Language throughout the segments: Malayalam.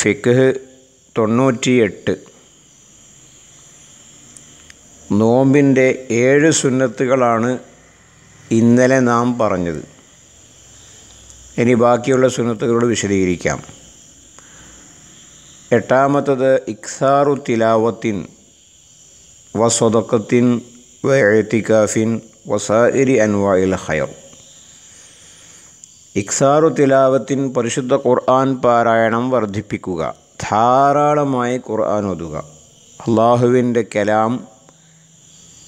ഫിഖ് തൊണ്ണൂറ്റി എട്ട് നോമ്പിൻ്റെ ഏഴ് സുന്നത്തുകളാണ് ഇന്നലെ നാം പറഞ്ഞത് ഇനി ബാക്കിയുള്ള സുന്നത്തുകളോട് വിശദീകരിക്കാം എട്ടാമത്തത് ഇക്സാറു തിലാവത്തിൻ വസ്വതക്കത്തിൻ വ എഴുത്തിക്കാഫിൻ വസാഇരി അൻവായിൽ ഹയർ ഇക്സാറു തിലാവത്തിൻ പരിശുദ്ധ ഖുർആൻ പാരായണം വർദ്ധിപ്പിക്കുക ധാരാളമായി ഖുർആൻ ഒതുക അള്ളാഹുവിൻ്റെ കലാം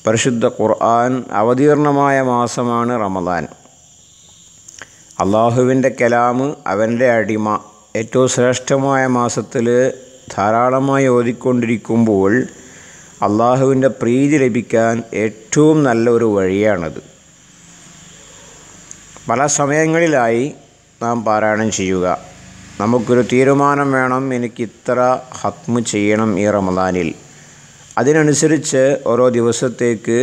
പരിശുദ്ധ ഖുർആൻ അവതീർണമായ മാസമാണ് റമദാൻ അള്ളാഹുവിൻ്റെ കലാമ് അവൻ്റെ അടിമ ഏറ്റവും ശ്രേഷ്ഠമായ മാസത്തിൽ ധാരാളമായി ഓതിക്കൊണ്ടിരിക്കുമ്പോൾ അള്ളാഹുവിൻ്റെ പ്രീതി ലഭിക്കാൻ ഏറ്റവും നല്ല ഒരു വഴിയാണത് പല സമയങ്ങളിലായി നാം പാരായണം ചെയ്യുക നമുക്കൊരു തീരുമാനം വേണം എനിക്കിത്ര ഹത്മ ചെയ്യണം ഈ റമദാനിൽ അതിനനുസരിച്ച് ഓരോ ദിവസത്തേക്ക്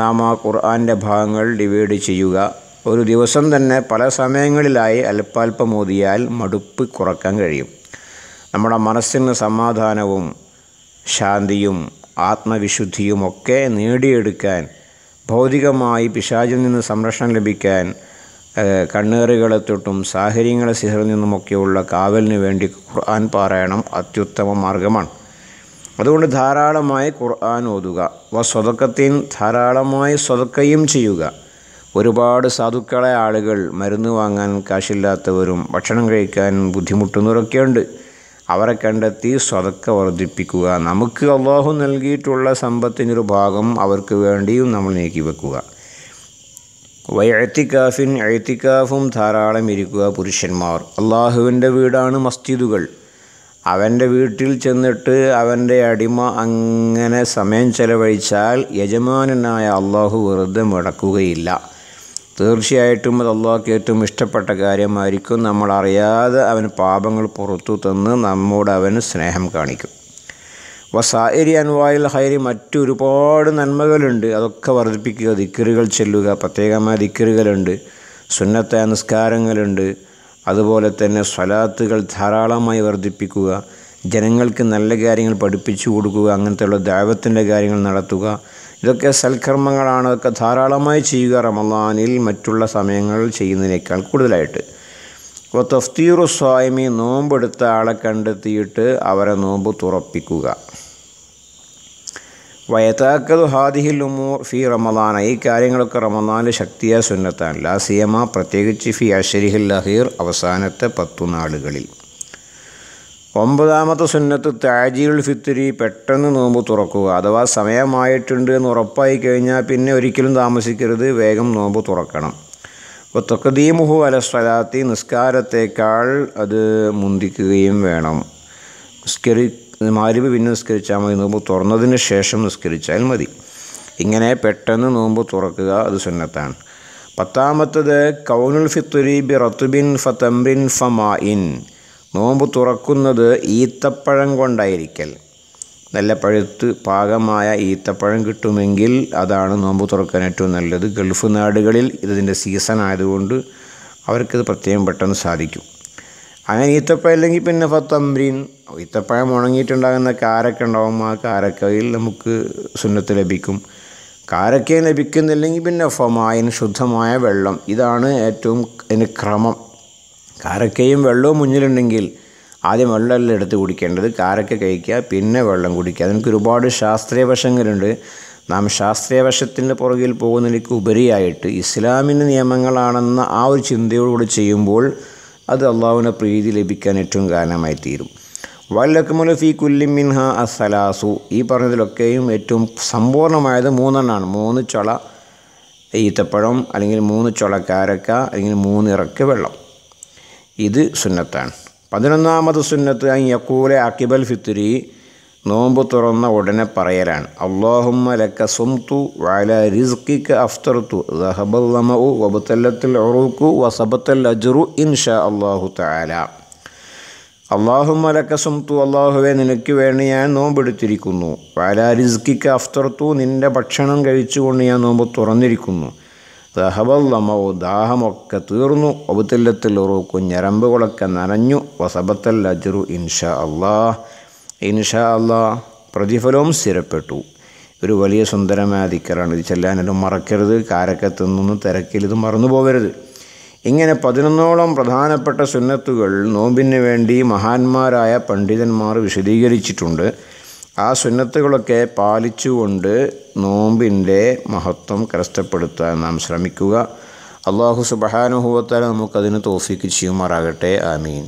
നാം ആ ഖുർആാൻ്റെ ഭാഗങ്ങൾ ഡിവൈഡ് ചെയ്യുക ഒരു ദിവസം തന്നെ പല സമയങ്ങളിലായി അല്പാൽപ്പം ഓതിയാൽ മടുപ്പ് കുറക്കാൻ കഴിയും നമ്മുടെ മനസ്സിന് സമാധാനവും ശാന്തിയും ആത്മവിശുദ്ധിയുമൊക്കെ നേടിയെടുക്കാൻ ഭൗതികമായി പിശാചിൽ നിന്ന് സംരക്ഷണം ലഭിക്കാൻ കണ്ണേറുകളെ തൊട്ടും സാഹചര്യങ്ങളെ സിഹറിൽ നിന്നുമൊക്കെയുള്ള കാവലിന് വേണ്ടി ഖുർആൻ പാരായണം അത്യുത്തമ മാർഗമാണ് അതുകൊണ്ട് ധാരാളമായി ഖുർആൻ ഓതുക വ സ്വതക്കത്തിൻ ധാരാളമായി സ്വതക്കയും ചെയ്യുക ഒരുപാട് സാധുക്കളെ ആളുകൾ മരുന്ന് വാങ്ങാൻ കാശില്ലാത്തവരും ഭക്ഷണം കഴിക്കാൻ ബുദ്ധിമുട്ടുന്നവരൊക്കെയുണ്ട് അവരെ കണ്ടെത്തി സ്വതക്ക വർദ്ധിപ്പിക്കുക നമുക്ക് അള്ളാഹു നൽകിയിട്ടുള്ള സമ്പത്തിനൊരു ഭാഗം അവർക്ക് വേണ്ടിയും നമ്മൾ നീക്കി വെക്കുക വയത്തിക്കാഫിൻ എഴുത്തിക്കാഫും ധാരാളം ഇരിക്കുക പുരുഷന്മാർ അള്ളാഹുവിൻ്റെ വീടാണ് മസ്ജിദുകൾ അവൻ്റെ വീട്ടിൽ ചെന്നിട്ട് അവൻ്റെ അടിമ അങ്ങനെ സമയം ചെലവഴിച്ചാൽ യജമാനനായ അള്ളാഹു വെറുതെ മുടക്കുകയില്ല തീർച്ചയായിട്ടും അത് അള്ളാഹുക്ക് ഏറ്റവും ഇഷ്ടപ്പെട്ട കാര്യമായിരിക്കും നമ്മൾ അറിയാതെ അവൻ പാപങ്ങൾ പുറത്തു തന്ന് നമ്മോട് അവന് സ്നേഹം കാണിക്കും സാഹരി അൻവായിൽ ഹൈരി മറ്റൊരുപാട് നന്മകളുണ്ട് അതൊക്കെ വർദ്ധിപ്പിക്കുക ദിക്കറുകൾ ചെല്ലുക പ്രത്യേകമായ ദിക്കറുകളുണ്ട് സുന്നത്ത നിസ്കാരങ്ങളുണ്ട് അതുപോലെ തന്നെ സ്വലാത്തുകൾ ധാരാളമായി വർദ്ധിപ്പിക്കുക ജനങ്ങൾക്ക് നല്ല കാര്യങ്ങൾ പഠിപ്പിച്ചു കൊടുക്കുക അങ്ങനത്തെയുള്ള ദൈവത്തിൻ്റെ കാര്യങ്ങൾ നടത്തുക ഇതൊക്കെ സൽക്കർമ്മങ്ങളാണ് അതൊക്കെ ധാരാളമായി ചെയ്യുക റമദാനിൽ മറ്റുള്ള സമയങ്ങളിൽ ചെയ്യുന്നതിനേക്കാൾ കൂടുതലായിട്ട് അപ്പോൾ തഫ്തീറു സ്വായ്മി നോമ്പെടുത്ത ആളെ കണ്ടെത്തിയിട്ട് അവരെ നോമ്പ് തുറപ്പിക്കുക വയത്താക്കതു ഹാദിഹിൽ ഉമൂർ ഫി റമദാൻ ഈ കാര്യങ്ങളൊക്കെ റമദാനിൽ ശക്തിയ സുന്നത്താണ് ലാസിയമ പ്രത്യേകിച്ച് ഫി അഷരിഹിൽ ലഹീർ അവസാനത്തെ പത്തു നാളുകളിൽ ഒമ്പതാമത്തെ സുന്നത്ത് താജിയുൽ ഫിത്തിരി പെട്ടെന്ന് നോമ്പ് തുറക്കുക അഥവാ സമയമായിട്ടുണ്ട് എന്ന് ഉറപ്പായി കഴിഞ്ഞാൽ പിന്നെ ഒരിക്കലും താമസിക്കരുത് വേഗം നോമ്പ് തുറക്കണം അപ്പോൾ തൊക്കദീമുഹു അല സ്വലാത്തി നിസ്കാരത്തേക്കാൾ അത് മുന്തിക്കുകയും വേണം നിസ്കരി മാരിബ് പിന്നെ നിസ്കരിച്ചാൽ മതി നോമ്പ് തുറന്നതിന് ശേഷം നിസ്കരിച്ചാൽ മതി ഇങ്ങനെ പെട്ടെന്ന് നോമ്പ് തുറക്കുക അത് സുന്നത്താണ് പത്താമത്തത് കൗനുൽ ഫിത്തുരി ബി റത്തുബിൻ മാ ഇൻ നോമ്പ് തുറക്കുന്നത് ഈത്തപ്പഴം കൊണ്ടായിരിക്കൽ നല്ല പഴുത്ത് പാകമായ ഈത്തപ്പഴം കിട്ടുമെങ്കിൽ അതാണ് നോമ്പ് തുറക്കാൻ ഏറ്റവും നല്ലത് ഗൾഫ് നാടുകളിൽ ഇതിൻ്റെ സീസൺ ആയതുകൊണ്ട് അവർക്കിത് പ്രത്യേകം പെട്ടെന്ന് സാധിക്കും അങ്ങനെ ഈത്തപ്പ ഇല്ലെങ്കിൽ പിന്നെ ഫത്തമ്പ്രീൻ ഈത്തപ്പഴം ഉണങ്ങിയിട്ടുണ്ടാകുന്ന കാരക്ക ഉണ്ടാവും ആ കാരക്കയിൽ നമുക്ക് സുന്നത്ത് ലഭിക്കും കാരക്ക ലഭിക്കുന്നില്ലെങ്കിൽ പിന്നെ ഫമായൻ ശുദ്ധമായ വെള്ളം ഇതാണ് ഏറ്റവും അതിന് ക്രമം കാരക്കയും വെള്ളവും മുന്നിലുണ്ടെങ്കിൽ ആദ്യം വെള്ളമല്ല എടുത്ത് കുടിക്കേണ്ടത് കാരക്ക കഴിക്കുക പിന്നെ വെള്ളം കുടിക്കുക അതിനൊക്കെ ഒരുപാട് ശാസ്ത്രീയ വശങ്ങളുണ്ട് നാം ശാസ്ത്രീയ വശത്തിൻ്റെ പുറകിൽ പോകുന്നതിലേക്ക് ഉപരിയായിട്ട് ഇസ്ലാമിൻ്റെ നിയമങ്ങളാണെന്ന ആ ഒരു ചിന്തയോടുകൂടി ചെയ്യുമ്പോൾ അത് അള്ളാഹുവിൻ്റെ പ്രീതി ലഭിക്കാൻ ഏറ്റവും കാരണമായി തീരും ഫീ കുല്ലി മിൻഹ അസലാസു ഈ പറഞ്ഞതിലൊക്കെയും ഏറ്റവും സമ്പൂർണ്ണമായത് മൂന്നെണ്ണമാണ് മൂന്ന് ചൊള ഈത്തപ്പഴം അല്ലെങ്കിൽ മൂന്ന് ചൊള കാരക്ക അല്ലെങ്കിൽ മൂന്നിറക്ക് വെള്ളം ഇത് സുന്നത്താണ് പതിനൊന്നാമത് സുന്നത്ത് യക്കൂലെ അക്കിബൽ ഫിത്തിരി നോമ്പ് തുറന്ന ഉടനെ പറയലാണ് അള്ളാഹുമ്മ ലക്ക സ്വംതു വാല റിസ്കിക്ക് അഫ്തർത്തു ദഹബല്ലമു വബുത്തല്ലത്തിൽ ഒറുക്കു വസബത്തൽ അജുറു ഇൻഷാ അള്ളാഹു താല അള്ളാഹുമ്മ ലക്ക സ്വംതു അള്ളാഹുവെ നിനക്ക് വേണ്ടി ഞാൻ നോമ്പെടുത്തിരിക്കുന്നു വാല റിസ്കിക്ക് അഫ്തർത്തു നിൻ്റെ ഭക്ഷണം കഴിച്ചുകൊണ്ട് ഞാൻ നോമ്പ് തുറന്നിരിക്കുന്നു ദഹബല്ലമോ ദാഹമൊക്കെ തീർന്നു ഒബുത്തല്ലത്തിൽ ഒറുക്കു ഞരമ്പുകളൊക്കെ നനഞ്ഞു വസബത്തൽ അജുറു ഇൻഷാ അള്ളാഹ് ഇൻഷാ അള്ളാ പ്രതിഫലവും സ്ഥിരപ്പെട്ടു ഒരു വലിയ സുന്ദരമായ ദിക്കറാണ് ഇത് ചെല്ലാനെല്ലാം മറക്കരുത് കാരക്കത്ത് നിന്നും തിരക്കിൽ മറന്നു പോകരുത് ഇങ്ങനെ പതിനൊന്നോളം പ്രധാനപ്പെട്ട സുന്നത്തുകൾ നോമ്പിന് വേണ്ടി മഹാന്മാരായ പണ്ഡിതന്മാർ വിശദീകരിച്ചിട്ടുണ്ട് ആ സുന്നത്തുകളൊക്കെ പാലിച്ചുകൊണ്ട് നോമ്പിൻ്റെ മഹത്വം കരസ്ഥപ്പെടുത്താൻ നാം ശ്രമിക്കുക അള്ളാഹു സുബഹാനുഭവത്താൽ നമുക്കതിന് തോഫിക്ക് ചെയ്യുമാറാകട്ടെ ആമീൻ